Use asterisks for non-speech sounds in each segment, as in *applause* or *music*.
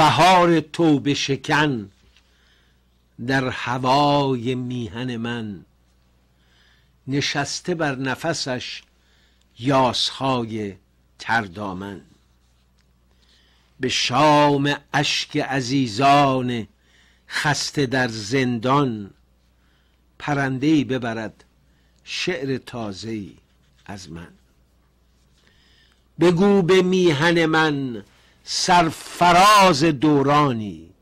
بهار توبه شکن در هوای میهن من نشسته بر نفسش یاسهای تردامن به شام اشک عزیزان خسته در زندان پرندهی ببرد شعر تازه از من بگو به میهن من سرفراز دورانی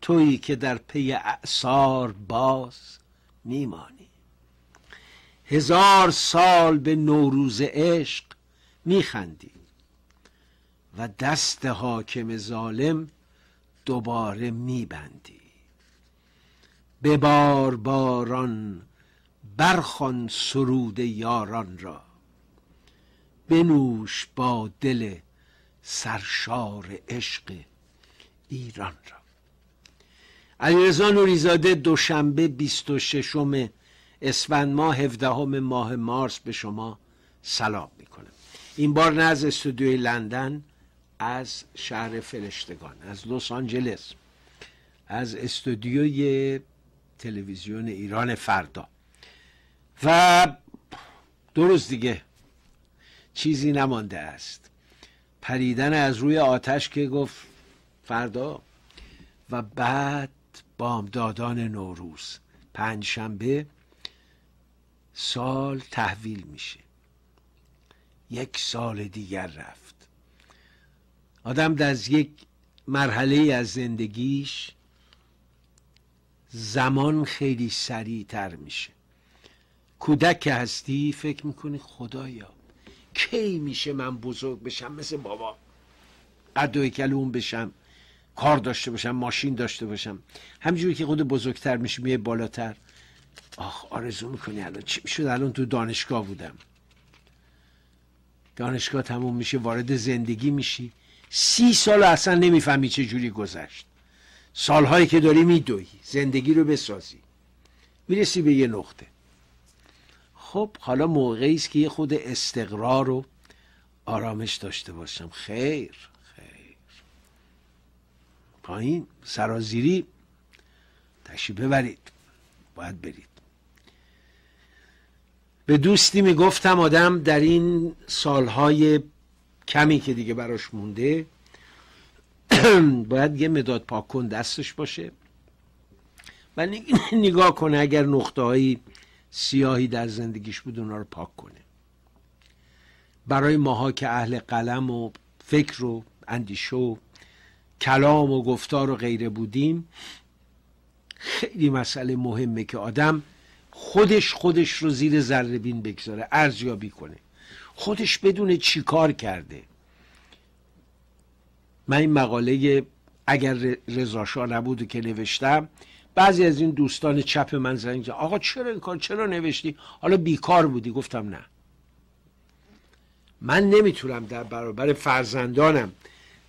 تویی که در پی اعثار باز میمانی هزار سال به نوروز عشق میخندی و دست حاکم ظالم دوباره میبندی به بار باران برخوان سرود یاران را بنوش با دل سرشار عشق ایران را علیرضا نوریزاده دوشنبه 26 اسفند ماه 17 ماه مارس به شما سلام میکنم این بار نه از استودیوی لندن از شهر فرشتگان از لس آنجلس از استودیوی تلویزیون ایران فردا و دو روز دیگه چیزی نمانده است پریدن از روی آتش که گفت فردا و بعد بامدادان نوروز پنجشنبه سال تحویل میشه یک سال دیگر رفت آدم در یک مرحله از زندگیش زمان خیلی سریع تر میشه کودک هستی فکر میکنی خدایا کی میشه من بزرگ بشم مثل بابا قد و اون بشم کار داشته باشم ماشین داشته باشم همینجوری که خود بزرگتر میشه میه بالاتر آخ آرزو میکنی الان چی میشد الان تو دانشگاه بودم دانشگاه تموم میشه وارد زندگی میشی سی سال اصلا نمیفهمی چه جوری گذشت سالهایی که داری میدوی زندگی رو بسازی میرسی به یه نقطه خب حالا موقعی است که یه خود استقرار و آرامش داشته باشم خیر خیر پایین سرازیری تشی ببرید باید برید به دوستی میگفتم آدم در این سالهای کمی که دیگه براش مونده *clears throat* باید یه مداد پاکن دستش باشه و *clears throat* نگاه کنه اگر نقطه هایی سیاهی در زندگیش بود اونا رو پاک کنه برای ماها که اهل قلم و فکر و اندیشه و کلام و گفتار و غیره بودیم خیلی مسئله مهمه که آدم خودش خودش رو زیر ذره بین بگذاره ارزیابی کنه خودش بدون چی کار کرده من این مقاله اگر رضا نبود که نوشتم بعضی از این دوستان چپ من زنگ آقا چرا این کار چرا نوشتی حالا بیکار بودی گفتم نه من نمیتونم در برابر فرزندانم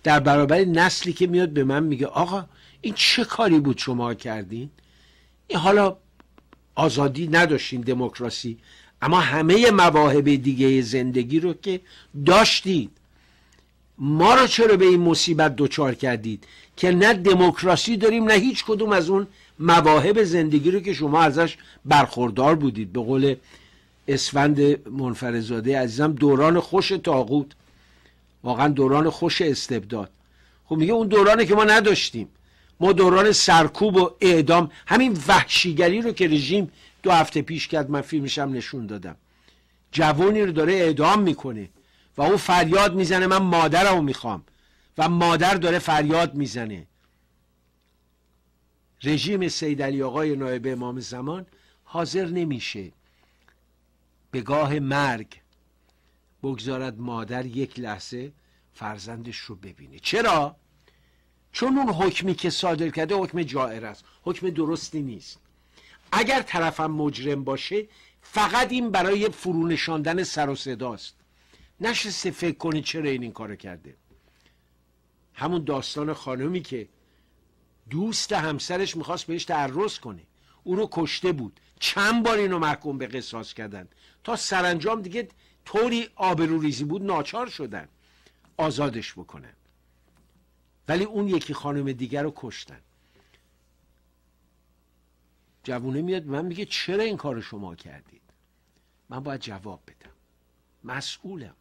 در برابر نسلی که میاد به من میگه آقا این چه کاری بود شما کردین این حالا آزادی نداشتین دموکراسی اما همه مواهب دیگه زندگی رو که داشتید ما رو چرا به این مصیبت دچار کردید که نه دموکراسی داریم نه هیچ کدوم از اون مواهب زندگی رو که شما ازش برخوردار بودید به قول اسفند منفرزاده عزیزم دوران خوش تاقوت واقعا دوران خوش استبداد خب میگه اون دورانی که ما نداشتیم ما دوران سرکوب و اعدام همین وحشیگری رو که رژیم دو هفته پیش کرد من فیلمشم نشون دادم جوانی رو داره اعدام میکنه و او فریاد میزنه من مادرمو میخوام و مادر داره فریاد میزنه رژیم سید علی آقای نایب امام زمان حاضر نمیشه به گاه مرگ بگذارد مادر یک لحظه فرزندش رو ببینه چرا؟ چون اون حکمی که صادر کرده حکم جائر است حکم درستی نیست اگر طرفم مجرم باشه فقط این برای فرونشاندن سر و صداست نشسته فکر کنه چرا این این کارو کرده همون داستان خانمی که دوست همسرش میخواست بهش تعرض کنه او رو کشته بود چند بار اینو محکوم به قصاص کردن تا سرانجام دیگه طوری آبرو ریزی بود ناچار شدن آزادش بکنن ولی اون یکی خانم دیگر رو کشتن جوونه میاد من میگه چرا این کار شما کردید من باید جواب بدم مسئولم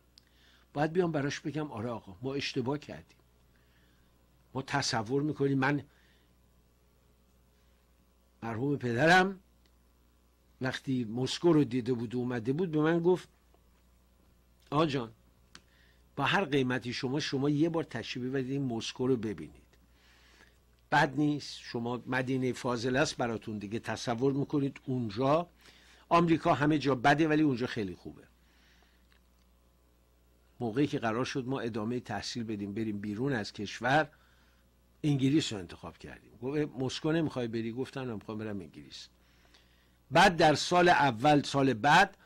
باید بیام براش بگم آره آقا ما اشتباه کردیم ما تصور میکنیم من مرحوم پدرم وقتی مسکو رو دیده بود و اومده بود به من گفت آجان با هر قیمتی شما شما یه بار تشریف ببرید این مسکو رو ببینید بد نیست شما مدینه فاضله است براتون دیگه تصور میکنید اونجا آمریکا همه جا بده ولی اونجا خیلی خوبه موقعی که قرار شد ما ادامه تحصیل بدیم بریم بیرون از کشور انگلیس رو انتخاب کردیم گفت مسکو نمیخوای بری گفتم نمیخوام برم انگلیس بعد در سال اول سال بعد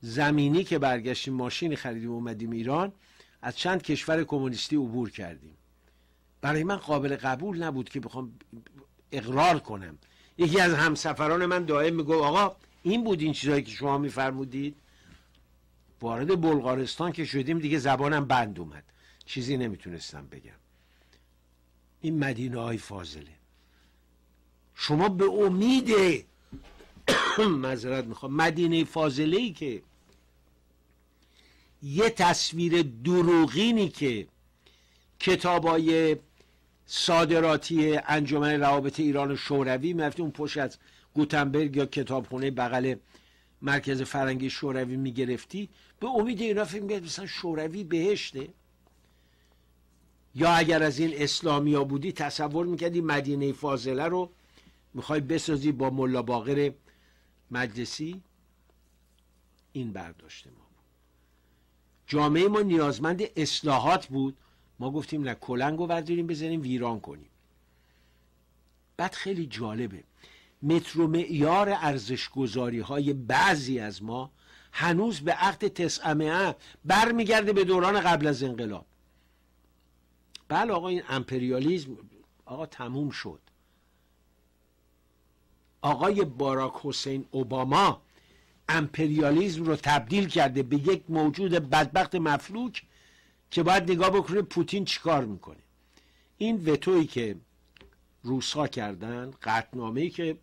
زمینی که برگشتیم ماشین خریدیم اومدیم ایران از چند کشور کمونیستی عبور کردیم برای من قابل قبول نبود که بخوام اقرار کنم یکی از همسفران من دائم میگو آقا این بود این چیزایی که شما میفرمودید وارد بلغارستان که شدیم دیگه زبانم بند اومد چیزی نمیتونستم بگم این مدینه های فاضله شما به امید *coughs* مذرت میخوام مدینه فاضله ای که یه تصویر دروغینی که کتابای صادراتی انجمن روابط ایران شوروی میفته اون پشت از گوتنبرگ یا کتابخونه بغل مرکز فرنگی شوروی میگرفتی به امید اینا فکر میگرد مثلا شوروی بهشته یا اگر از این اسلامیا بودی تصور میکردی مدینه فاضله رو میخوای بسازی با ملا باقر مجلسی این برداشت ما بود جامعه ما نیازمند اصلاحات بود ما گفتیم نه کلنگ رو برداریم بزنیم ویران کنیم بعد خیلی جالبه متر و معیار ارزشگذاری های بعضی از ما هنوز به عقد تسعمه برمیگرده به دوران قبل از انقلاب بله آقا این امپریالیزم آقا تموم شد آقای باراک حسین اوباما امپریالیزم رو تبدیل کرده به یک موجود بدبخت مفلوک که باید نگاه بکنه پوتین چیکار میکنه این وتویی که روسا کردن ای که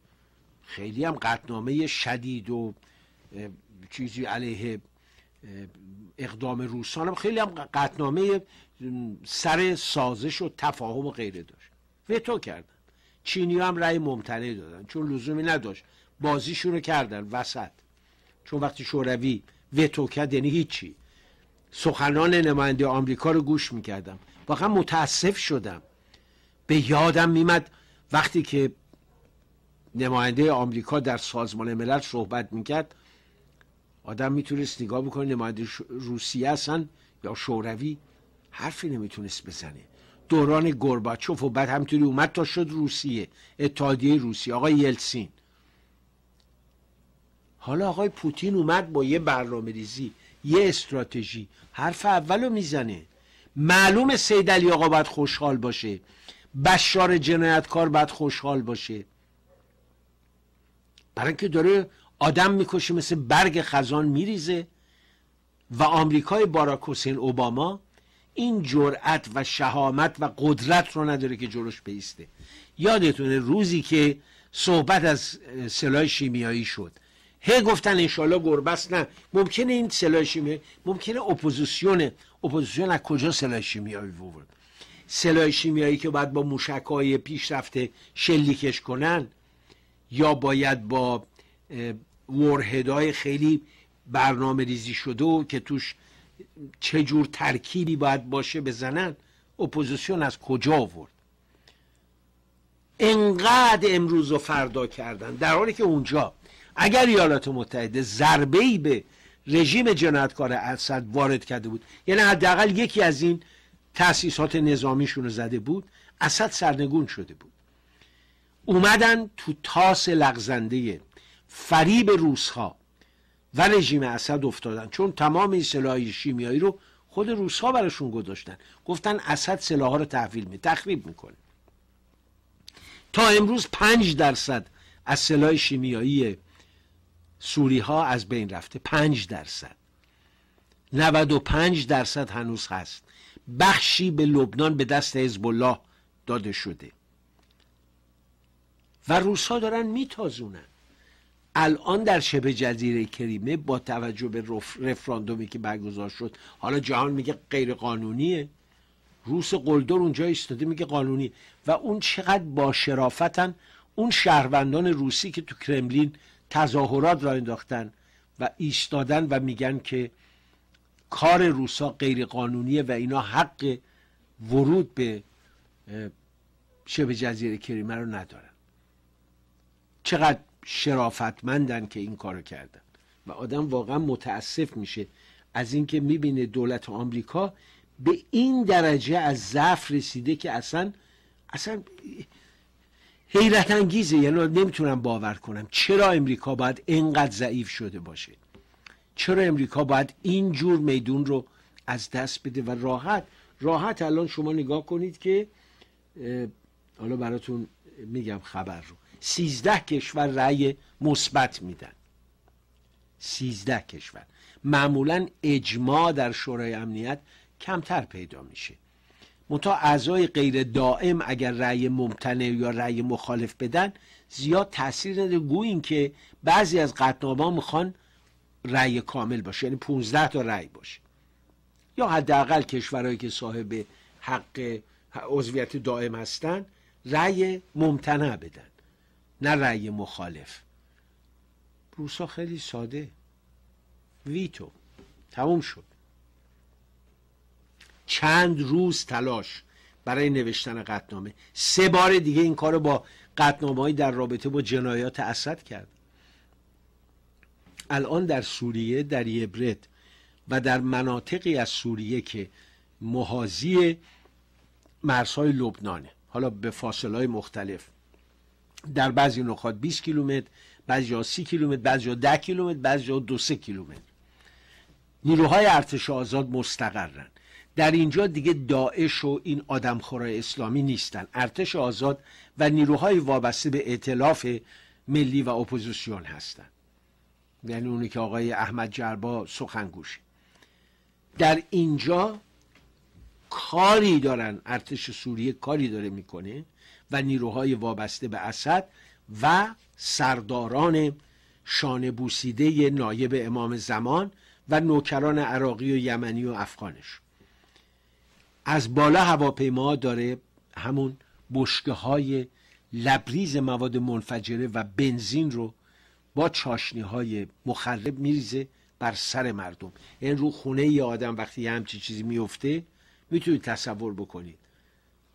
خیلی هم قطنامه شدید و چیزی علیه اقدام روسان هم خیلی هم قطنامه سر سازش و تفاهم و غیره داشت وتو کردن چینی هم رأی ممتنع دادن چون لزومی نداشت بازیشون رو کردن وسط چون وقتی شوروی وتو کرد یعنی هیچی سخنان نماینده آمریکا رو گوش میکردم واقعا متاسف شدم به یادم میمد وقتی که نماینده آمریکا در سازمان ملل صحبت میکرد آدم میتونست نگاه بکنه نماینده روسیه هستن یا شوروی حرفی نمیتونست بزنه دوران گرباچوف و بعد همینطوری اومد تا شد روسیه اتحادیه روسیه آقای یلسین حالا آقای پوتین اومد با یه برنامه ریزی یه استراتژی حرف اولو میزنه معلوم سید علی آقا باید خوشحال باشه بشار جنایتکار باید خوشحال باشه برای که داره آدم میکشه مثل برگ خزان میریزه و آمریکای باراک حسین اوباما این جرأت و شهامت و قدرت رو نداره که جلوش بیسته یادتونه روزی که صحبت از سلاح شیمیایی شد هی گفتن انشالله گربست نه ممکنه این سلاح شیمیایی ممکنه اپوزیسیون اپوزیسیون از کجا سلاح شیمیایی بود سلاح شیمیایی که باید با موشکای های پیشرفته شلیکش کنن یا باید با ورهدای خیلی برنامه ریزی شده و که توش چه جور ترکیبی باید باشه بزنن اپوزیسیون از کجا آورد انقدر امروز و فردا کردن در حالی که اونجا اگر ایالات متحده ضربه ای به رژیم جنایتکار اسد وارد کرده بود یعنی حداقل یکی از این تأسیسات نظامیشون رو زده بود اسد سرنگون شده بود اومدن تو تاس لغزنده فریب روسها و رژیم اسد افتادن چون تمام این سلاح شیمیایی رو خود روسها براشون گذاشتن گفتن اسد سلاح رو تحویل می تخریب میکنه تا امروز پنج درصد از سلاح شیمیایی سوری ها از بین رفته پنج درصد 95 درصد هنوز هست بخشی به لبنان به دست حزب الله داده شده و روسها دارن میتازونن الان در شبه جزیره کریمه با توجه به رفراندومی که برگزار شد حالا جهان میگه غیر قانونیه روس قلدر اونجا ایستاده میگه قانونی و اون چقدر با شرافتن اون شهروندان روسی که تو کرملین تظاهرات را انداختن و ایستادن و میگن که کار روسا غیر قانونیه و اینا حق ورود به شبه جزیره کریمه رو ندارن چقدر شرافتمندن که این کارو کردن و آدم واقعا متاسف میشه از اینکه میبینه دولت آمریکا به این درجه از ضعف رسیده که اصلا اصلا حیرت انگیزه یعنی نمیتونم باور کنم چرا امریکا باید اینقدر ضعیف شده باشه چرا امریکا باید این جور میدون رو از دست بده و راحت راحت الان شما نگاه کنید که حالا براتون میگم خبر رو سیزده کشور رأی مثبت میدن سیزده کشور معمولا اجماع در شورای امنیت کمتر پیدا میشه متا اعضای غیر دائم اگر رأی ممتنع یا رأی مخالف بدن زیاد تاثیر نداره گویین که بعضی از ها میخوان رأی کامل باشه یعنی 15 تا رأی باشه یا حداقل کشورهایی که صاحب حق عضویت دائم هستن رأی ممتنع بدن نه رأی مخالف روسا خیلی ساده ویتو تموم شد چند روز تلاش برای نوشتن قطنامه سه بار دیگه این کار با قطنامه در رابطه با جنایات اسد کرد الان در سوریه در یبرد و در مناطقی از سوریه که محازی مرزهای لبنانه حالا به فاصله مختلف در بعضی نقاط 20 کیلومتر بعضی 30 کیلومتر بعضی 10 کیلومتر بعضی 2 3 کیلومتر نیروهای ارتش آزاد مستقرن در اینجا دیگه داعش و این آدمخورای اسلامی نیستن ارتش آزاد و نیروهای وابسته به ائتلاف ملی و اپوزیسیون هستند. یعنی اونی که آقای احمد جربا سخنگوشه در اینجا کاری دارن ارتش سوریه کاری داره میکنه و نیروهای وابسته به اسد و سرداران شانه بوسیده نایب امام زمان و نوکران عراقی و یمنی و افغانش از بالا هواپیما داره همون بشکه های لبریز مواد منفجره و بنزین رو با چاشنی های مخرب میریزه بر سر مردم این یعنی رو خونه ی آدم وقتی همچی چیزی میفته میتونید تصور بکنید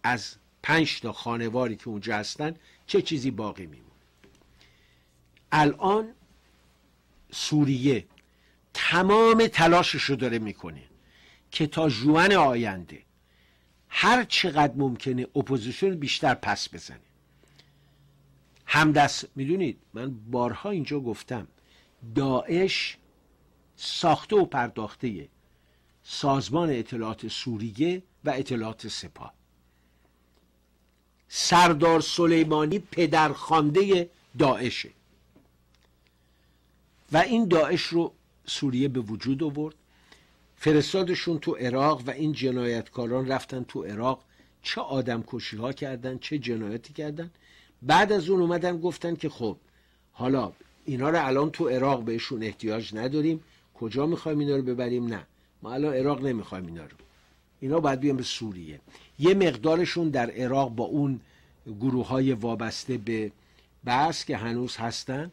از پنج تا خانواری که اونجا هستن چه چیزی باقی میمونه الان سوریه تمام تلاشش رو داره میکنه که تا جوان آینده هر چقدر ممکنه اپوزیسیون بیشتر پس بزنه همدست میدونید من بارها اینجا گفتم داعش ساخته و پرداخته سازمان اطلاعات سوریه و اطلاعات سپاه سردار سلیمانی پدرخوانده داعشه و این داعش رو سوریه به وجود آورد فرستادشون تو عراق و این جنایتکاران رفتن تو عراق چه آدم کشی ها کردن چه جنایتی کردن بعد از اون اومدن گفتن که خب حالا اینا رو الان تو عراق بهشون احتیاج نداریم کجا میخوایم اینا رو ببریم نه ما الان عراق نمیخوایم اینا رو اینا باید بیان به سوریه یه مقدارشون در عراق با اون گروه های وابسته به بس که هنوز هستن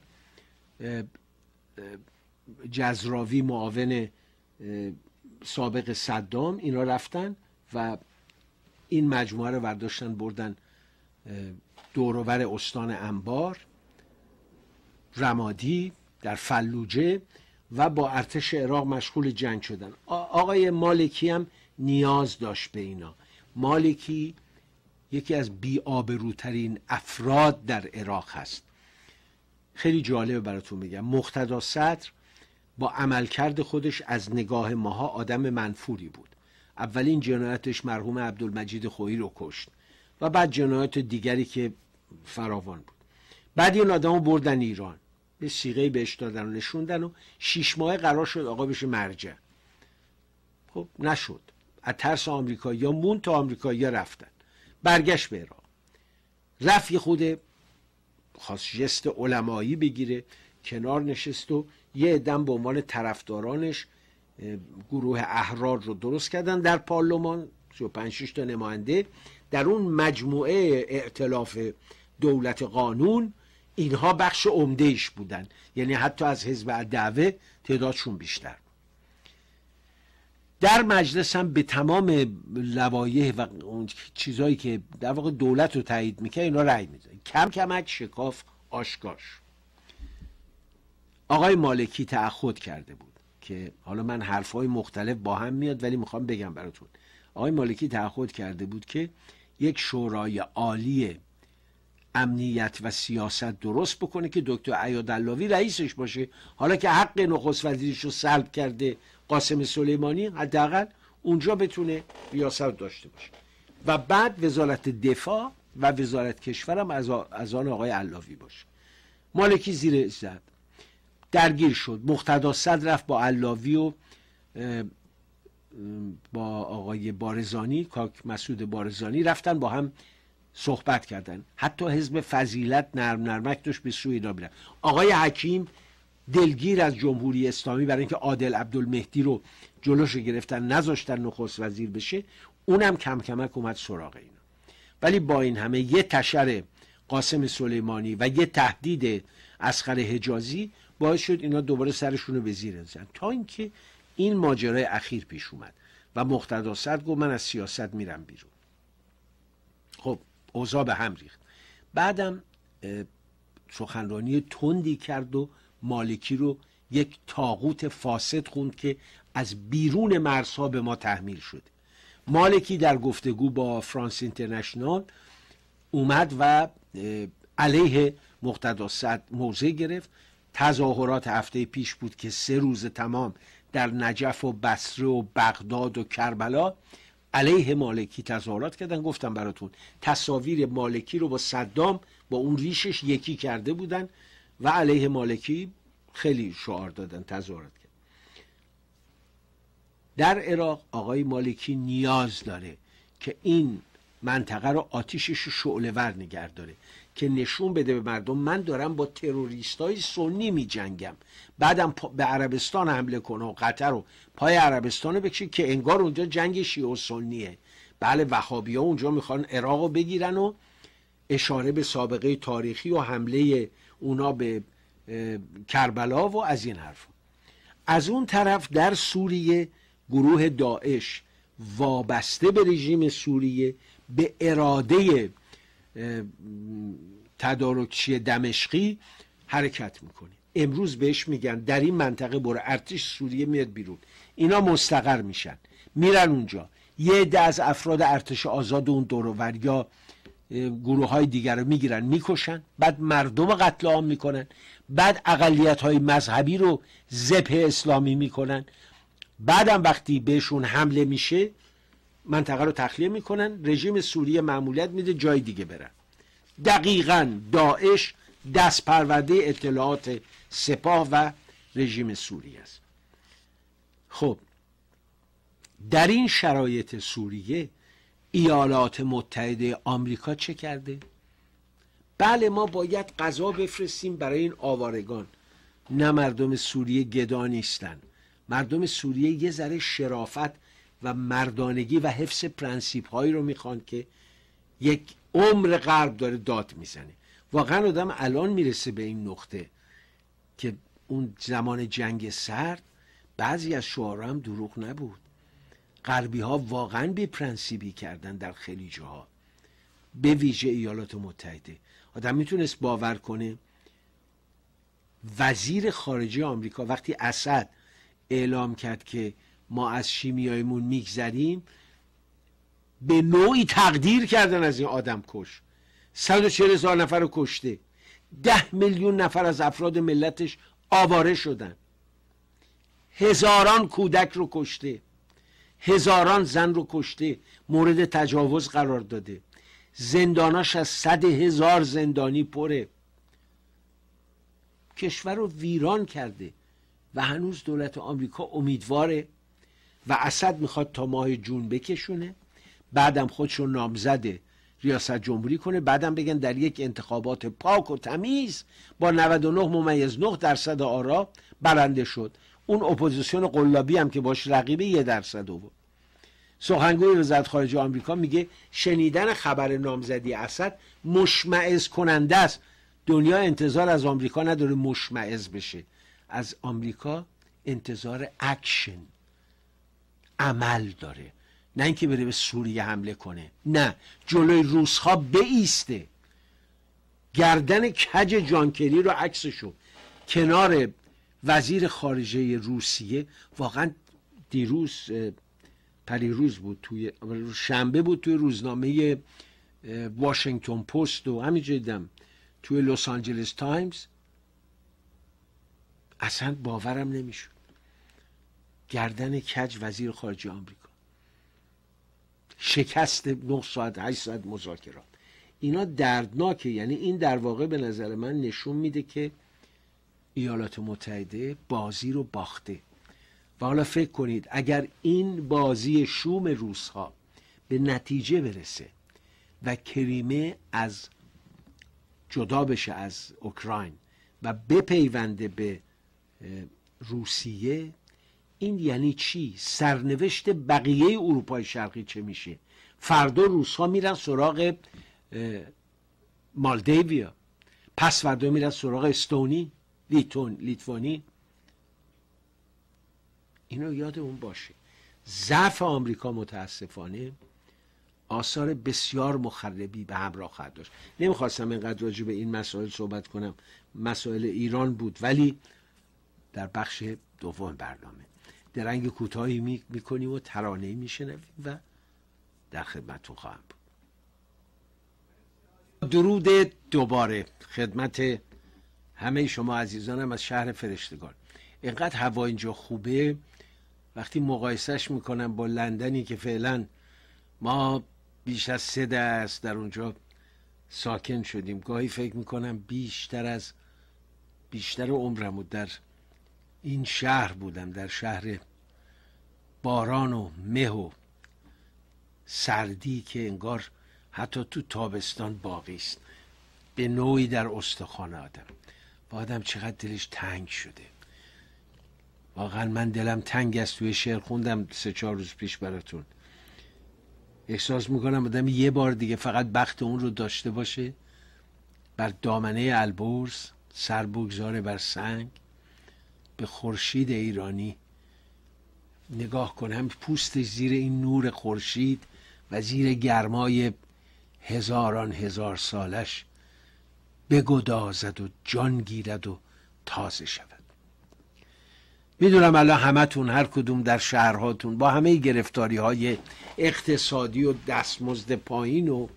جزراوی معاون سابق صدام اینا رفتن و این مجموعه رو برداشتن بردن دوروبر استان انبار رمادی در فلوجه و با ارتش عراق مشغول جنگ شدن آقای مالکی هم نیاز داشت به اینا مالکی یکی از بیابروترین افراد در عراق هست خیلی جالبه براتون میگم مقتدا صدر با عملکرد خودش از نگاه ماها آدم منفوری بود اولین جنایتش مرحوم عبدالمجید خویی رو کشت و بعد جنایت دیگری که فراوان بود بعد این آدم بردن ایران به سیغه بهش دادن و نشوندن و شیش ماه قرار شد آقا بشه مرجع خب نشد از ترس آمریکا یا مون تا آمریکا یا رفتن برگشت به ایران رفت یه خود خواست جست علمایی بگیره کنار نشست و یه دم به عنوان طرفدارانش گروه احرار رو درست کردن در پارلمان 35 تا نماینده در اون مجموعه اعتلاف دولت قانون اینها بخش عمدهش بودن یعنی حتی از حزب دعوه تعدادشون بیشتر در مجلس هم به تمام لوایح و اون چیزایی که در واقع دولت رو تایید میکنه اینا رأی میداد کم کمک شکاف آشکاش آقای مالکی تعهد کرده بود که حالا من های مختلف با هم میاد ولی میخوام بگم براتون آقای مالکی تعهد کرده بود که یک شورای عالی امنیت و سیاست درست بکنه که دکتر اللاوی رئیسش باشه حالا که حق نخست وزیرش رو سلب کرده قاسم سلیمانی حداقل اونجا بتونه ریاست داشته باشه و بعد وزارت دفاع و وزارت کشورم از آن آقای علاوی باشه مالکی زیر زد درگیر شد مختدا صد رفت با علاوی و با آقای بارزانی کاک مسعود بارزانی رفتن با هم صحبت کردن حتی حزب فضیلت نرم نرمک داشت به سوی اینا آقای حکیم دلگیر از جمهوری اسلامی برای اینکه عادل عبدالمهدی رو جلوش گرفتن نذاشتن نخست وزیر بشه اونم کم کمک اومد سراغ اینا ولی با این همه یه تشر قاسم سلیمانی و یه تهدید اسخر حجازی باعث شد اینا دوباره سرشون رو به زیر بزنن تا اینکه این ماجرای اخیر پیش اومد و مقتدا گفت من از سیاست میرم بیرون خب اوضاع به هم ریخت بعدم سخنرانی تندی کرد و مالکی رو یک تاغوت فاسد خوند که از بیرون مرزها به ما تحمیل شد مالکی در گفتگو با فرانس اینترنشنال اومد و علیه مقتدا صد موضع گرفت تظاهرات هفته پیش بود که سه روز تمام در نجف و بسره و بغداد و کربلا علیه مالکی تظاهرات کردن گفتم براتون تصاویر مالکی رو با صدام با اون ریشش یکی کرده بودن و علیه مالکی خیلی شعار دادن تظاهرات کرد در عراق آقای مالکی نیاز داره که این منطقه رو آتیشش رو ور نگه داره که نشون بده به مردم من دارم با تروریست های سنی می جنگم بعدم به عربستان حمله کنه و قطر و پای عربستان بکشه که انگار اونجا جنگ شیعه و سنیه بله وحابی ها اونجا میخوان عراق رو بگیرن و اشاره به سابقه تاریخی و حمله اونا به کربلا و از این حرف از اون طرف در سوریه گروه داعش وابسته به رژیم سوریه به اراده تدارکچی دمشقی حرکت میکنه امروز بهش میگن در این منطقه برو ارتش سوریه میاد بیرون اینا مستقر میشن میرن اونجا یه عده از افراد ارتش آزاد اون دورور یا گروه های دیگر رو میگیرن میکشن بعد مردم قتل عام میکنن بعد اقلیت های مذهبی رو زپ اسلامی میکنن بعدم وقتی بهشون حمله میشه منطقه رو تخلیه میکنن رژیم سوریه معمولیت میده جای دیگه برن دقیقا داعش دست پرورده اطلاعات سپاه و رژیم سوریه است خب در این شرایط سوریه ایالات متحده آمریکا چه کرده؟ بله ما باید غذا بفرستیم برای این آوارگان نه مردم سوریه گدا نیستن مردم سوریه یه ذره شرافت و مردانگی و حفظ پرنسیپ هایی رو میخوان که یک عمر غرب داره داد میزنه واقعا آدم الان میرسه به این نقطه که اون زمان جنگ سرد بعضی از شعارها هم دروغ نبود غربی ها واقعا بی پرنسیبی کردن در خیلی جاها به ویژه ایالات متحده آدم میتونست باور کنه وزیر خارجه آمریکا وقتی اسد اعلام کرد که ما از شیمیایمون میگذریم به نوعی تقدیر کردن از این آدم کش 140 هزار نفر رو کشته ده میلیون نفر از افراد ملتش آواره شدن هزاران کودک رو کشته هزاران زن رو کشته مورد تجاوز قرار داده زنداناش از صد هزار زندانی پره کشور رو ویران کرده و هنوز دولت آمریکا امیدواره و اسد میخواد تا ماه جون بکشونه بعدم خودش رو نامزد ریاست جمهوری کنه بعدم بگن در یک انتخابات پاک و تمیز با 99 ممیز 9 درصد آرا برنده شد اون اپوزیسیون قلابی هم که باش رقیبه یه درصد بود سخنگوی وزارت خارجه آمریکا میگه شنیدن خبر نامزدی اسد مشمعز کننده است دنیا انتظار از آمریکا نداره مشمعز بشه از آمریکا انتظار اکشن عمل داره نه اینکه بره به سوریه حمله کنه نه جلوی روسها بیسته گردن کج جانکری رو عکسشو کنار وزیر خارجه روسیه واقعا دیروز پریروز بود توی شنبه بود توی روزنامه واشنگتن پست و همین دیدم توی لس آنجلس تایمز اصلا باورم نمیشه گردن کج وزیر خارجه آمریکا شکست 9 ساعت 8 ساعت مذاکرات اینا دردناکه یعنی این در واقع به نظر من نشون میده که ایالات متحده بازی رو باخته و حالا فکر کنید اگر این بازی شوم روس ها به نتیجه برسه و کریمه از جدا بشه از اوکراین و بپیونده به روسیه این یعنی چی سرنوشت بقیه اروپای شرقی چه میشه فردا ها میرن سراغ مالدیویا پس فردا میرن سراغ استونی لیتون لیتوانی اینو یادمون باشه ضعف آمریکا متاسفانه آثار بسیار مخربی به همراه خواهد داشت نمیخواستم اینقدر راجع به این مسائل صحبت کنم مسائل ایران بود ولی در بخش دوم برنامه درنگ کوتاهی میکنیم و ترانه میشنویم و در خدمتتون خواهم بود درود دوباره خدمت همه شما عزیزانم از شهر فرشتگان اینقدر هوا اینجا خوبه وقتی مقایسهش میکنم با لندنی که فعلا ما بیش از سه دست در اونجا ساکن شدیم گاهی فکر میکنم بیشتر از بیشتر عمرم و در این شهر بودم در شهر باران و مه و سردی که انگار حتی تو تابستان باقی است به نوعی در استخوان آدم با آدم چقدر دلش تنگ شده واقعا من دلم تنگ است توی شعر خوندم سه چهار روز پیش براتون احساس میکنم آدم یه بار دیگه فقط بخت اون رو داشته باشه بر دامنه البرز سر بگذاره بر سنگ به خورشید ایرانی نگاه کنم هم پوستش زیر این نور خورشید و زیر گرمای هزاران هزار سالش بگدازد و جان گیرد و تازه شود میدونم الان همتون هر کدوم در شهرهاتون با همه گرفتاری های اقتصادی و دستمزد پایین و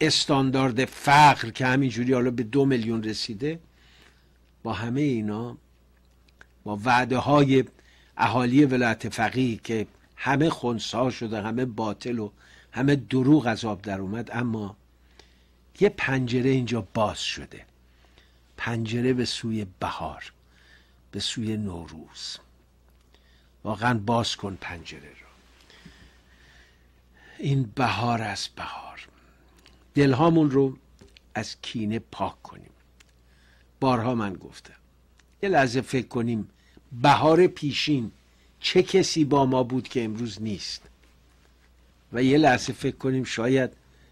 استاندارد فقر که همینجوری حالا به دو میلیون رسیده با همه اینا با وعده های اهالی ولایت فقیه که همه خونسا شده همه باطل و همه دروغ از آب در اومد اما یه پنجره اینجا باز شده پنجره به سوی بهار به سوی نوروز واقعا باز کن پنجره رو این بهار از بهار دلهامون رو از کینه پاک کنیم بارها من گفتم یه لحظه فکر کنیم بهار پیشین چه کسی با ما بود که امروز نیست و یه لحظه فکر کنیم شاید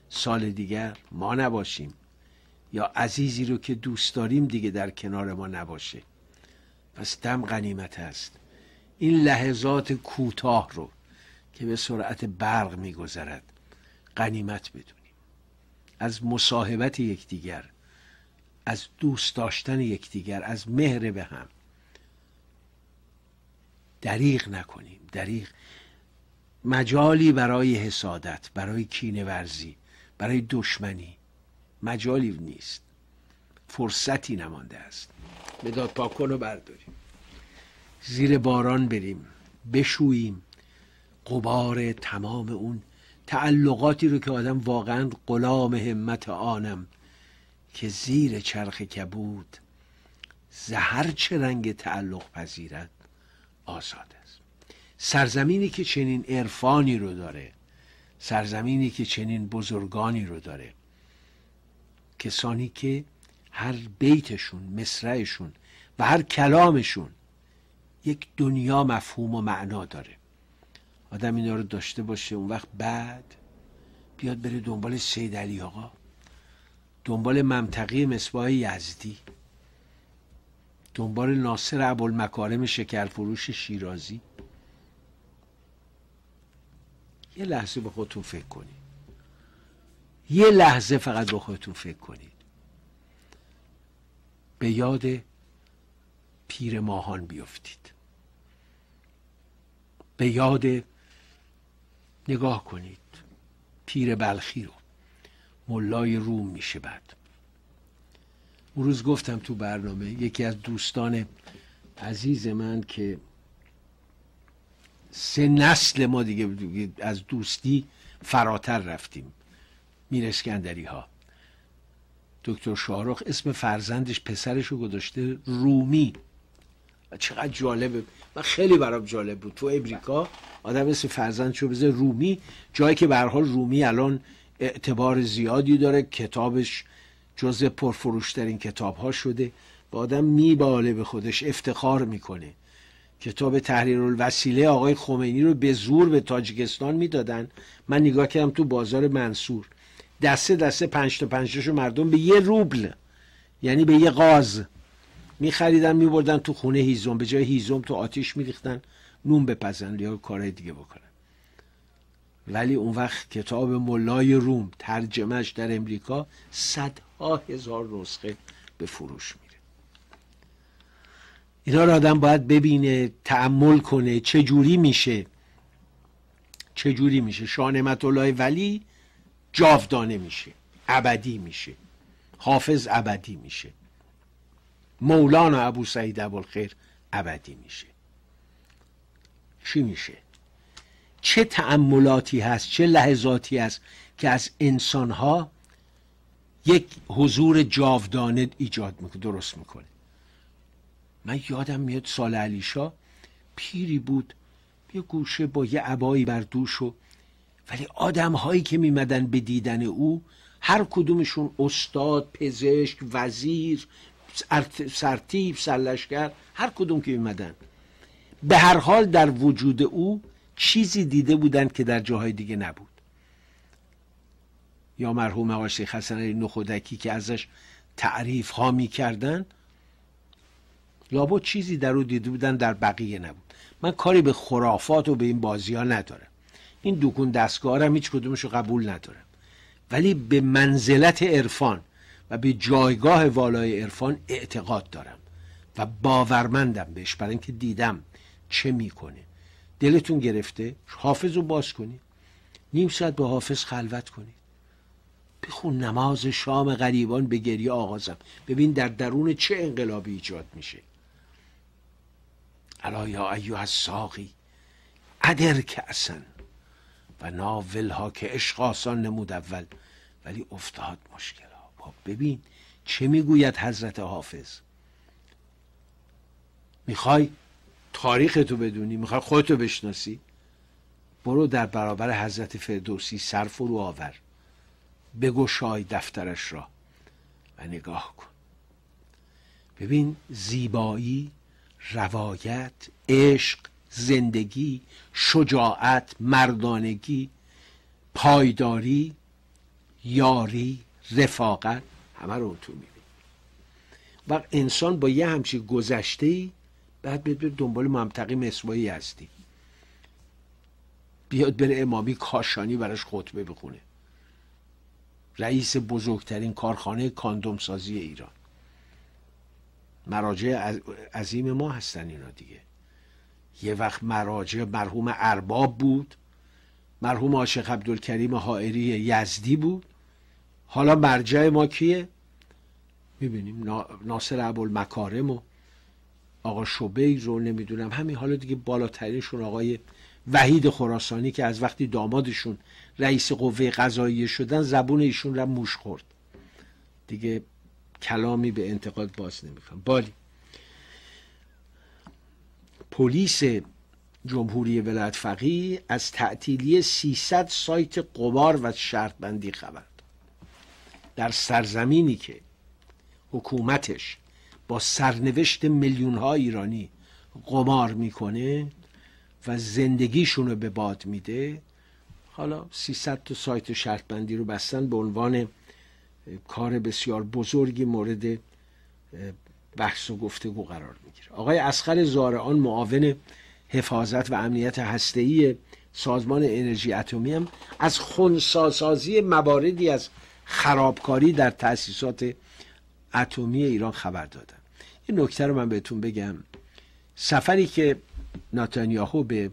سال دیگر ما نباشیم یا عزیزی رو که دوست داریم دیگه در کنار ما نباشه پس دم غنیمت است این لحظات کوتاه رو که به سرعت برق میگذرد غنیمت بدونیم از مصاحبت یکدیگر از دوست داشتن یکدیگر از مهر به هم دریغ نکنیم دریغ مجالی برای حسادت برای کینه ورزی برای دشمنی مجالی نیست فرصتی نمانده است مداد پاکن رو برداریم زیر باران بریم بشوییم قبار تمام اون تعلقاتی رو که آدم واقعا غلام همت آنم که زیر چرخ کبود زهر چه رنگ تعلق پذیرد آزاد است سرزمینی که چنین عرفانی رو داره سرزمینی که چنین بزرگانی رو داره کسانی که هر بیتشون مصرعشون و هر کلامشون یک دنیا مفهوم و معنا داره آدم اینا رو داشته باشه اون وقت بعد بیاد بره دنبال سید علی آقا دنبال ممتقی مصباح یزدی دنبال ناصر ابوالمکارم شکرفروش شیرازی یه لحظه به خودتون فکر کنید یه لحظه فقط به خودتون فکر کنید به یاد پیر ماهان بیفتید به یاد نگاه کنید پیر بلخی رو ملای روم میشه بعد اون روز گفتم تو برنامه یکی از دوستان عزیز من که سه نسل ما دیگه از دوستی فراتر رفتیم میر اسکندری ها دکتر شاهرخ اسم فرزندش پسرش رو گذاشته رومی چقدر جالبه من خیلی برام جالب بود تو امریکا آدم اسم فرزندش رو بذاره رومی جایی که به حال رومی الان اعتبار زیادی داره کتابش جزو پرفروشترین کتاب ها شده با آدم میباله به خودش افتخار میکنه کتاب تحریر الوسیله آقای خمینی رو به زور به تاجیکستان میدادن من نگاه کردم تو بازار منصور دسته دسته پنج تا پنج مردم به یه روبل یعنی به یه قاز میخریدن میبردن تو خونه هیزم به جای هیزم تو آتیش میریختن نون بپزن یا کارهای دیگه بکنن ولی اون وقت کتاب ملای روم ترجمهش در امریکا صدها هزار نسخه به فروش میره اینا رو آدم باید ببینه تعمل کنه چه جوری میشه چه جوری میشه شانمت الله ولی جاودانه میشه ابدی میشه حافظ ابدی میشه مولانا ابو سعید ابوالخیر ابدی میشه چی میشه چه تعملاتی هست چه لحظاتی هست که از انسانها یک حضور جاودانه ایجاد میکنه درست میکنه من یادم میاد سال علیشا پیری بود یه گوشه با یه عبایی بر دوش و ولی آدم هایی که میمدن به دیدن او هر کدومشون استاد پزشک وزیر سرتیب سرلشکر هر کدوم که میمدن به هر حال در وجود او چیزی دیده بودند که در جاهای دیگه نبود یا مرحوم آقای شیخ حسن علی نخودکی که ازش تعریف ها میکردن لابد چیزی در او دیده بودن در بقیه نبود من کاری به خرافات و به این بازی ها ندارم این دوکون دستگارم هم هیچ کدومش رو قبول ندارم ولی به منزلت عرفان و به جایگاه والای عرفان اعتقاد دارم و باورمندم بهش برای اینکه دیدم چه میکنه دلتون گرفته حافظ رو باز کنید نیم ساعت به حافظ خلوت کنید بخون نماز شام غریبان به گریه آغازم ببین در درون چه انقلابی ایجاد میشه الا یا ایوه ساقی عدر که اصن و ناول ها که عشق آسان نمود اول ولی افتاد مشکل ها خب ببین چه میگوید حضرت حافظ میخوای تاریخ تو بدونی میخوای خودتو بشناسی برو در برابر حضرت فردوسی و رو آور شای دفترش را و نگاه کن ببین زیبایی روایت عشق زندگی شجاعت مردانگی پایداری یاری رفاقت همه رو تو میبینی و انسان با یه همچی گذشته بعد بیاد دنبال ممتقی مصبایی هستی بیاد بره امامی کاشانی براش خطبه بخونه رئیس بزرگترین کارخانه کاندوم سازی ایران مراجع عظیم ما هستن اینا دیگه یه وقت مراجع مرحوم ارباب بود مرحوم عاشق عبدالکریم حائری یزدی بود حالا مرجع ما کیه میبینیم ناصر ابوالمکارم و آقا شبی رو نمیدونم همین حالا دیگه بالاترینشون آقای وحید خراسانی که از وقتی دامادشون رئیس قوه قضاییه شدن زبون ایشون رو موش خورد دیگه کلامی به انتقاد باز نمیکنم بالی پلیس جمهوری ولایت فقیه از تعطیلی 300 سایت قبار و شرط بندی خبر در سرزمینی که حکومتش با سرنوشت میلیون ها ایرانی قمار میکنه و زندگیشون رو به باد میده حالا 300 تا سایت شرط بندی رو بستن به عنوان کار بسیار بزرگی مورد بحث و گفتگو قرار میگیره آقای اسخر زارعان معاون حفاظت و امنیت هسته‌ای سازمان انرژی اتمی هم از خونساسازی مواردی از خرابکاری در تأسیسات اتمی ایران خبر دادن یه نکته رو من بهتون بگم سفری که ناتانیاهو به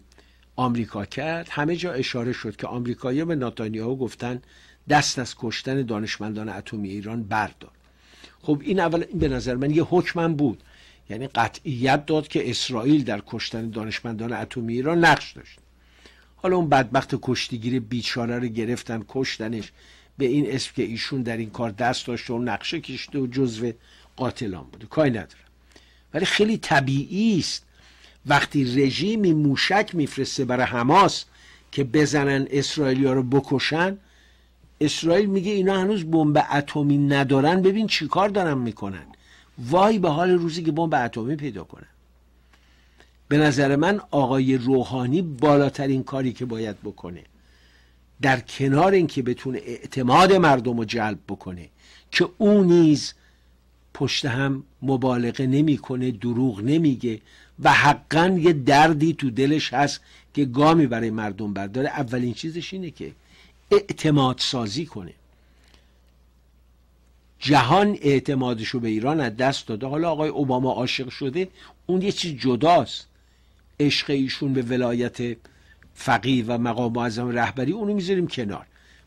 آمریکا کرد همه جا اشاره شد که آمریکایی‌ها به ناتانیاهو گفتن دست از کشتن دانشمندان اتمی ایران بردار خب این اول به نظر من یه حکمم بود یعنی قطعیت داد که اسرائیل در کشتن دانشمندان اتمی ایران نقش داشت حالا اون بدبخت کشتیگیر بیچاره رو گرفتن کشتنش به این اسم که ایشون در این کار دست داشته و نقشه کشته و جزو قاتلان بوده کاری نداره ولی خیلی طبیعی است وقتی رژیمی موشک میفرسته برای حماس که بزنن اسرائیلیا رو بکشن اسرائیل میگه اینا هنوز بمب اتمی ندارن ببین کار دارن میکنن وای به حال روزی که بمب اتمی پیدا کنن به نظر من آقای روحانی بالاترین کاری که باید بکنه در کنار اینکه بتونه اعتماد مردم رو جلب بکنه که او نیز پشت هم مبالغه نمیکنه دروغ نمیگه و حقا یه دردی تو دلش هست که گامی برای مردم برداره اولین چیزش اینه که اعتماد سازی کنه جهان اعتمادش رو به ایران از دست داده حالا آقای اوباما عاشق شده اون یه چیز جداست عشق ایشون به ولایت فقیه و مقام معظم رهبری اونو میذاریم کنار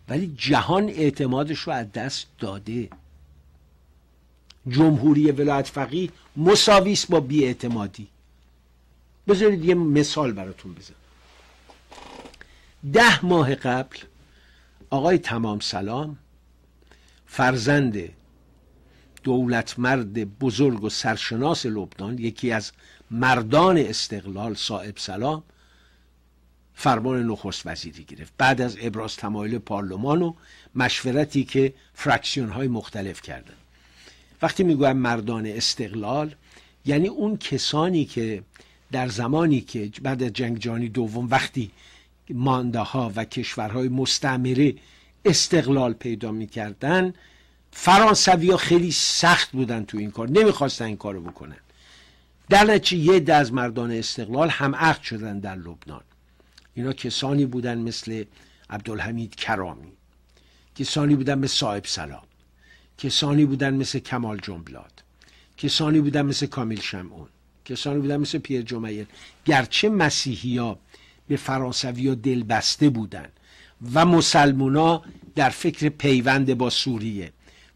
ولی جهان اعتمادش رو از دست داده جمهوری ولایت فقیه مساویس با بیاعتمادی بذارید یه مثال براتون بزن ده ماه قبل آقای تمام سلام فرزند دولت مرد بزرگ و سرشناس لبنان یکی از مردان استقلال صاحب سلام فرمان نخست وزیری گرفت بعد از ابراز تمایل پارلمان و مشورتی که فرکسیون های مختلف کردن وقتی میگویم مردان استقلال یعنی اون کسانی که در زمانی که بعد از جنگ جهانی دوم وقتی مانده ها و کشورهای مستعمره استقلال پیدا میکردن فرانسوی ها خیلی سخت بودن تو این کار نمیخواستن این کارو بکنن در نتیجه یه از مردان استقلال هم عقد شدن در لبنان اینا کسانی بودن مثل عبدالحمید کرامی کسانی بودن مثل صاحب سلام کسانی بودن مثل کمال جنبلاد کسانی بودن مثل کامیل شمعون کسانی بودن مثل پیر جمعیل گرچه مسیحی ها به فرانسوی ها دل بسته بودن و مسلمونا در فکر پیوند با سوریه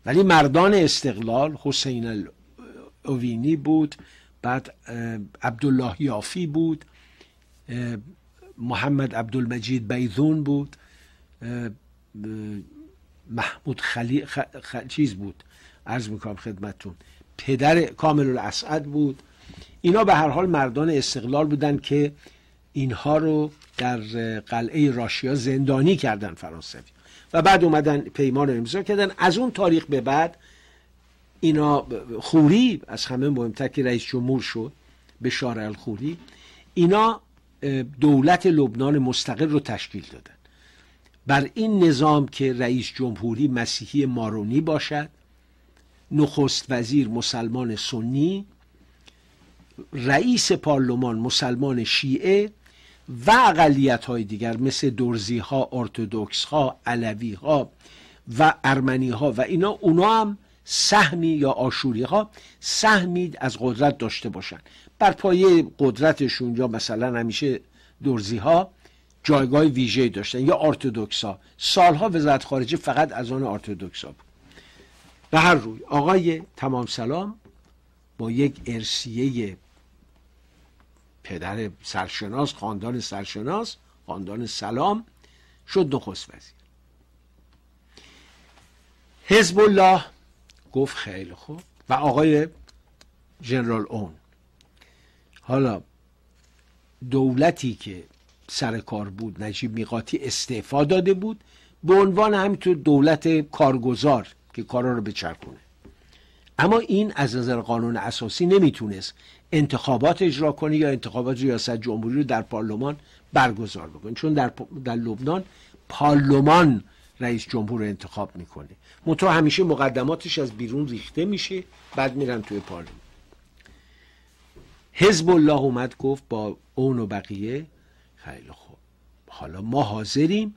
ولی مردان استقلال حسین اوینی بود بعد عبدالله یافی بود محمد عبدالمجید بیزون بود محمود خلی... چیز بود عرض میکنم خدمتون پدر کامل الاسعد بود اینا به هر حال مردان استقلال بودن که اینها رو در قلعه راشیا زندانی کردن فرانسوی و بعد اومدن پیمان رو امضا کردن از اون تاریخ به بعد اینا خوری از همه مهمتر که رئیس جمهور شد به شارع الخوری اینا دولت لبنان مستقل رو تشکیل دادن بر این نظام که رئیس جمهوری مسیحی مارونی باشد نخست وزیر مسلمان سنی رئیس پارلمان مسلمان شیعه و اقلیت های دیگر مثل درزی ها ارتودکس ها ها و ارمنی ها و اینا اونا هم سهمی یا آشوری ها سهمی از قدرت داشته باشند بر پایه قدرتشون یا مثلا همیشه درزی ها جایگاه ویژه داشتن یا ارتودکس ها سالها وزارت خارجه فقط از آن ارتودکس ها بود به هر روی آقای تمام سلام با یک ارسیه پدر سرشناس خاندان سرشناس خاندان سلام شد نخست وزیر حزب الله گفت خیلی خوب و آقای جنرال اون حالا دولتی که سر کار بود نجیب میقاتی استعفا داده بود به عنوان همینطور دولت کارگزار که کارا رو بچرکونه اما این از نظر قانون اساسی نمیتونست انتخابات اجرا کنه یا انتخابات ریاست جمهوری رو در پارلمان برگزار بکنه چون در, در لبنان پارلمان رئیس جمهور انتخاب میکنه منتها همیشه مقدماتش از بیرون ریخته میشه بعد میرن توی پارلمان حزب الله اومد گفت با اون و بقیه خیلی خوب حالا ما حاضریم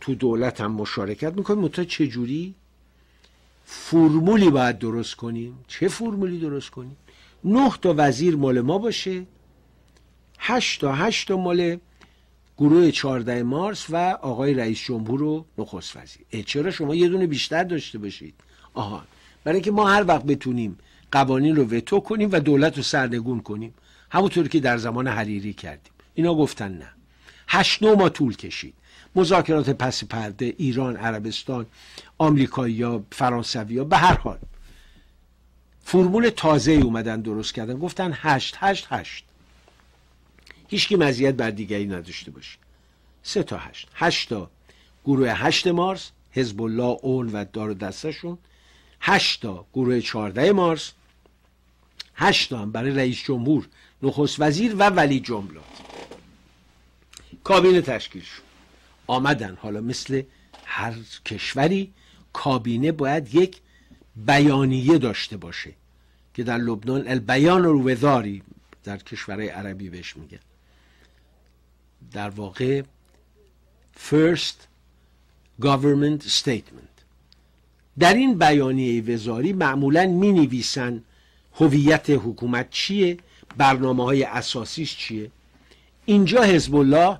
تو دولت هم مشارکت میکنیم تا چه جوری فرمولی باید درست کنیم چه فرمولی درست کنیم نه تا وزیر مال ما باشه هشت تا هشت تا مال گروه 14 مارس و آقای رئیس جمهور و نخست وزیر چرا شما یه دونه بیشتر داشته باشید آها برای اینکه ما هر وقت بتونیم قوانین رو وتو کنیم و دولت رو سرنگون کنیم همونطور که در زمان حریری کردیم اینا گفتن نه هشت نو ما طول کشید مذاکرات پس پرده ایران عربستان آمریکایی یا فرانسوی یا به هر حال فرمول تازه اومدن درست کردن گفتن هشت هشت هشت هیچکی مزیت بر دیگری نداشته باشه سه تا هشت هشت تا گروه هشت مارس حزب الله اون و دار دستشون هشت تا گروه 14 مارس هشت هم برای رئیس جمهور نخست وزیر و ولی جملات کابینه تشکیل شد آمدن حالا مثل هر کشوری کابینه باید یک بیانیه داشته باشه که در لبنان البیان رو وزاری در کشورهای عربی بهش میگن در واقع first government statement در این بیانیه وزاری معمولا می نویسن هویت حکومت چیه برنامه های اساسیش چیه اینجا حزب الله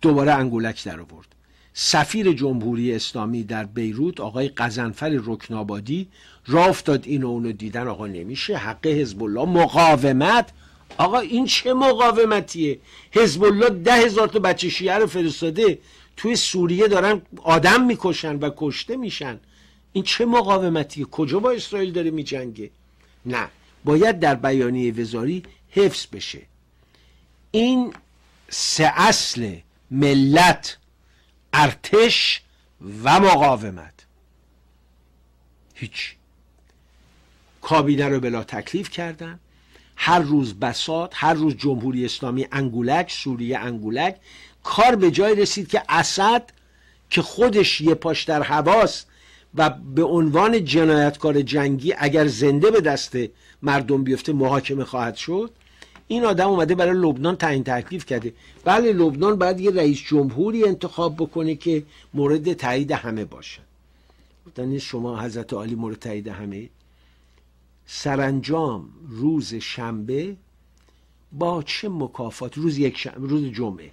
دوباره انگولک در آورد سفیر جمهوری اسلامی در بیروت آقای قزنفر رکنابادی را افتاد این و اونو دیدن آقا نمیشه حق حزب الله مقاومت آقا این چه مقاومتیه حزب الله ده هزار تا بچه شیعه رو فرستاده توی سوریه دارن آدم میکشن و کشته میشن این چه مقاومتیه کجا با اسرائیل داره میجنگه نه باید در بیانیه وزاری حفظ بشه این سه اصل ملت ارتش و مقاومت هیچ کابینه رو بلا تکلیف کردن هر روز بسات هر روز جمهوری اسلامی انگولک سوریه انگولک کار به جای رسید که اسد که خودش یه پاش در هواست و به عنوان جنایتکار جنگی اگر زنده به دست مردم بیفته محاکمه خواهد شد این آدم اومده برای لبنان تعیین تکلیف کرده بله لبنان باید یه رئیس جمهوری انتخاب بکنه که مورد تایید همه باشه گفتن شما حضرت عالی مورد تایید همه سرانجام روز شنبه با چه مکافات روز یک روز جمعه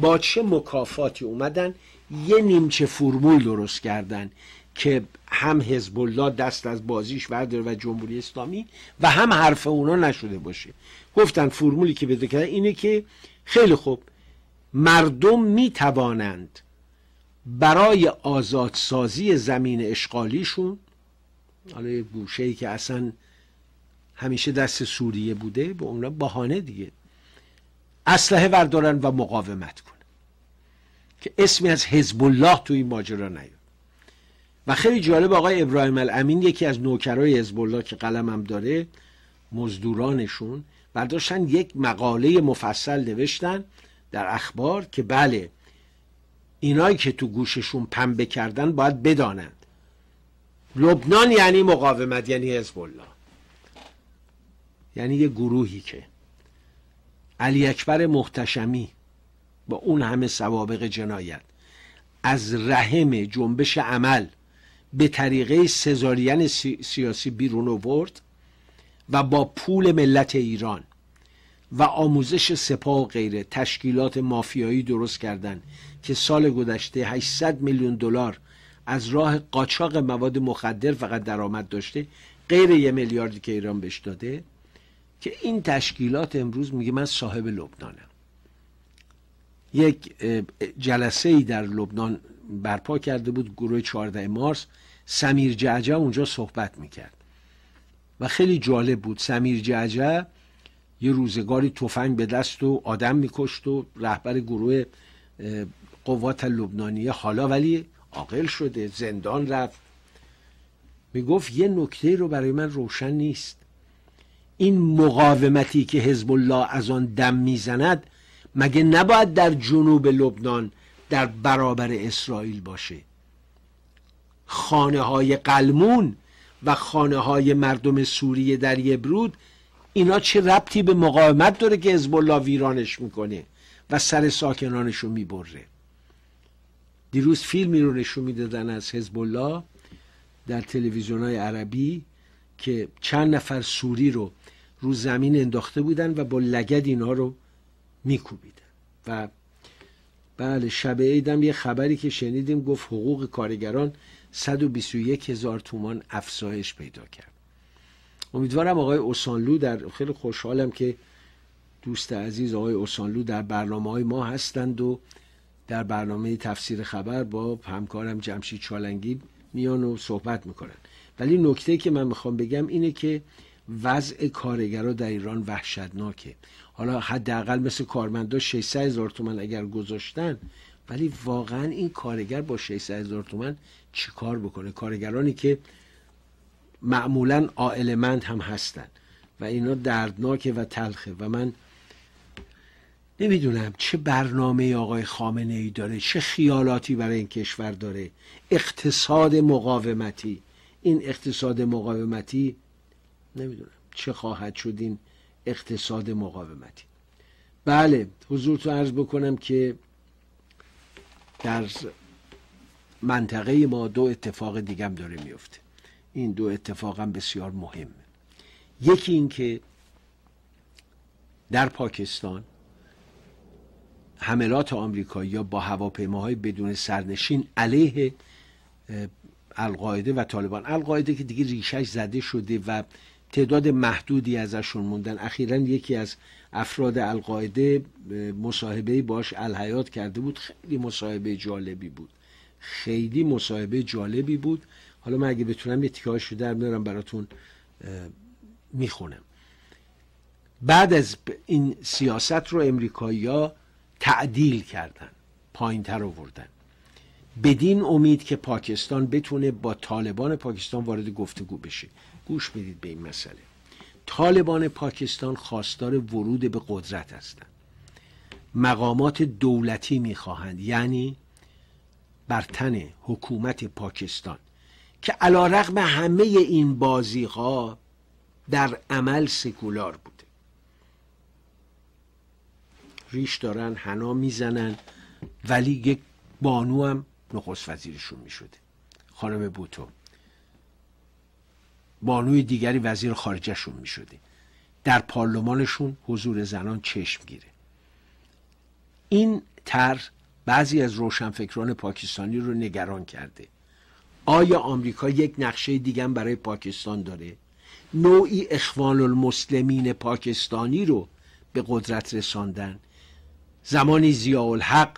با چه مکافاتی اومدن یه نیمچه فرمول درست کردن که هم حزب الله دست از بازیش ورداره و جمهوری اسلامی و هم حرف اونا نشده باشه گفتن فرمولی که بده کردن اینه که خیلی خوب مردم می توانند برای آزادسازی زمین اشغالیشون حالا یه گوشه ای که اصلا همیشه دست سوریه بوده به اونها بهانه دیگه اسلحه وردارن و مقاومت کنن که اسمی از حزب الله توی این ماجرا نیاد و خیلی جالب آقای ابراهیم الامین یکی از نوکرای حزب الله که قلمم داره مزدورانشون برداشتن یک مقاله مفصل نوشتن در اخبار که بله اینایی که تو گوششون پنبه کردن باید بدانند لبنان یعنی مقاومت یعنی حزب یعنی یه گروهی که علی اکبر محتشمی با اون همه سوابق جنایت از رحم جنبش عمل به طریقه سزارین سیاسی بیرون آورد و با پول ملت ایران و آموزش سپاه و غیره تشکیلات مافیایی درست کردند که سال گذشته 800 میلیون دلار از راه قاچاق مواد مخدر فقط درآمد داشته غیر یه میلیاردی که ایران بهش داده که این تشکیلات امروز میگه من صاحب لبنانم یک جلسه ای در لبنان برپا کرده بود گروه 14 مارس سمیر جعجه اونجا صحبت میکرد و خیلی جالب بود سمیر جعجه یه روزگاری تفنگ به دست و آدم میکشت و رهبر گروه قوات لبنانیه حالا ولی عاقل شده زندان رفت میگفت یه نکته رو برای من روشن نیست این مقاومتی که حزب الله از آن دم میزند مگه نباید در جنوب لبنان در برابر اسرائیل باشه خانه های قلمون و خانه های مردم سوریه در یبرود اینا چه ربطی به مقاومت داره که حزب ویرانش میکنه و سر ساکنانش رو میبره دیروز فیلمی رو نشون میدادن از حزب الله در تلویزیون های عربی که چند نفر سوری رو رو زمین انداخته بودن و با لگد اینا رو میکوبیدن و بله شب عیدم یه خبری که شنیدیم گفت حقوق کارگران 121 هزار تومان افزایش پیدا کرد امیدوارم آقای اوسانلو در خیلی خوشحالم که دوست عزیز آقای اوسانلو در برنامه های ما هستند و در برنامه تفسیر خبر با همکارم جمشید چالنگی میان و صحبت میکنن ولی نکته که من میخوام بگم اینه که وضع کارگرها در ایران وحشتناکه حالا حداقل مثل کارمندا 600 هزار تومن اگر گذاشتن ولی واقعا این کارگر با 600 هزار تومن چیکار بکنه کارگرانی که معمولا آئلمند هم هستن و اینا دردناکه و تلخه و من نمیدونم چه برنامه آقای خامنه ای داره چه خیالاتی برای این کشور داره اقتصاد مقاومتی این اقتصاد مقاومتی نمیدونم چه خواهد شد این اقتصاد مقاومتی بله حضورتون ارز بکنم که در منطقه ما دو اتفاق دیگم داره میفته این دو اتفاق هم بسیار مهمه یکی این که در پاکستان حملات آمریکایی با هواپیماهای بدون سرنشین علیه القاعده و طالبان القاعده که دیگه ریشش زده شده و تعداد محدودی ازشون موندن اخیرا یکی از افراد القاعده مصاحبه باش الحیات کرده بود خیلی مصاحبه جالبی بود خیلی مصاحبه جالبی بود حالا من اگه بتونم یه تیکه در میارم براتون میخونم بعد از این سیاست رو امریکایی ها تعدیل کردن پایین تر آوردن بدین امید که پاکستان بتونه با طالبان پاکستان وارد گفتگو بشه گوش بدید به این مسئله طالبان پاکستان خواستار ورود به قدرت هستند مقامات دولتی میخواهند یعنی بر تن حکومت پاکستان که علا رقم همه این بازیها در عمل سکولار بوده ریش دارن حنا میزنن ولی یک بانو هم نخست وزیرشون می شده خانم بوتو بانوی دیگری وزیر خارجهشون می شده در پارلمانشون حضور زنان چشم گیره این تر بعضی از روشنفکران پاکستانی رو نگران کرده آیا آمریکا یک نقشه دیگر برای پاکستان داره نوعی اخوان المسلمین پاکستانی رو به قدرت رساندن زمانی زیاء الحق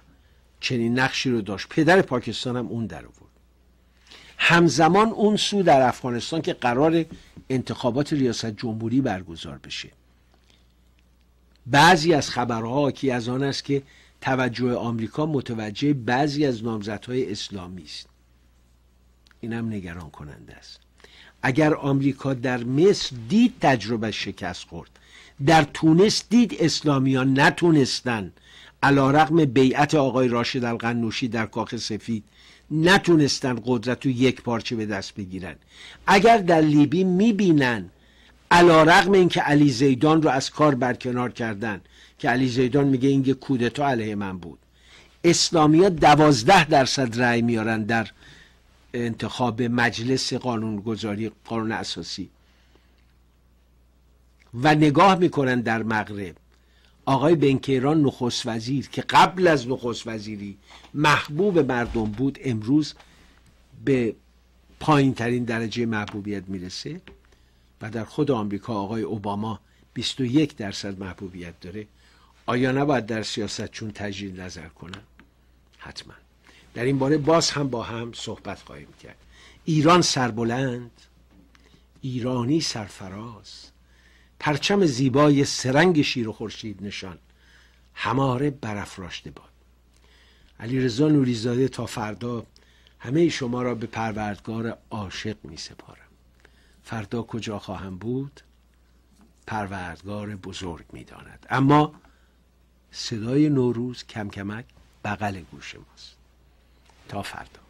چنین نقشی رو داشت پدر پاکستان هم اون در آورد همزمان اون سو در افغانستان که قرار انتخابات ریاست جمهوری برگزار بشه بعضی از خبرها که از آن است که توجه آمریکا متوجه بعضی از نامزدهای اسلامی است این هم نگران کننده است اگر آمریکا در مصر دید تجربه شکست خورد در تونس دید اسلامیان نتونستن علا رقم بیعت آقای راشد القنوشی در کاخ سفید نتونستن قدرت رو یک پارچه به دست بگیرن اگر در لیبی میبینن علا رقم اینکه علی زیدان رو از کار برکنار کردن که علی زیدان میگه این کودتا علیه من بود اسلامیا ها دوازده درصد رأی میارن در انتخاب مجلس قانونگذاری قانون اساسی و نگاه میکنن در مغرب آقای بنکیران نخست وزیر که قبل از نخست وزیری محبوب مردم بود امروز به پایین ترین درجه محبوبیت میرسه و در خود آمریکا آقای اوباما 21 درصد محبوبیت داره آیا نباید در سیاست چون تجدید نظر کنم حتماً در این باره باز هم با هم صحبت خواهیم کرد ایران سربلند ایرانی سرفراز پرچم زیبای سرنگ شیر و خورشید نشان هماره برافراشته باد علیرضا نوریزاده تا فردا همه شما را به پروردگار عاشق می سپارم فردا کجا خواهم بود پروردگار بزرگ می داند. اما صدای نوروز کم کمک بغل گوش ماست تا فردا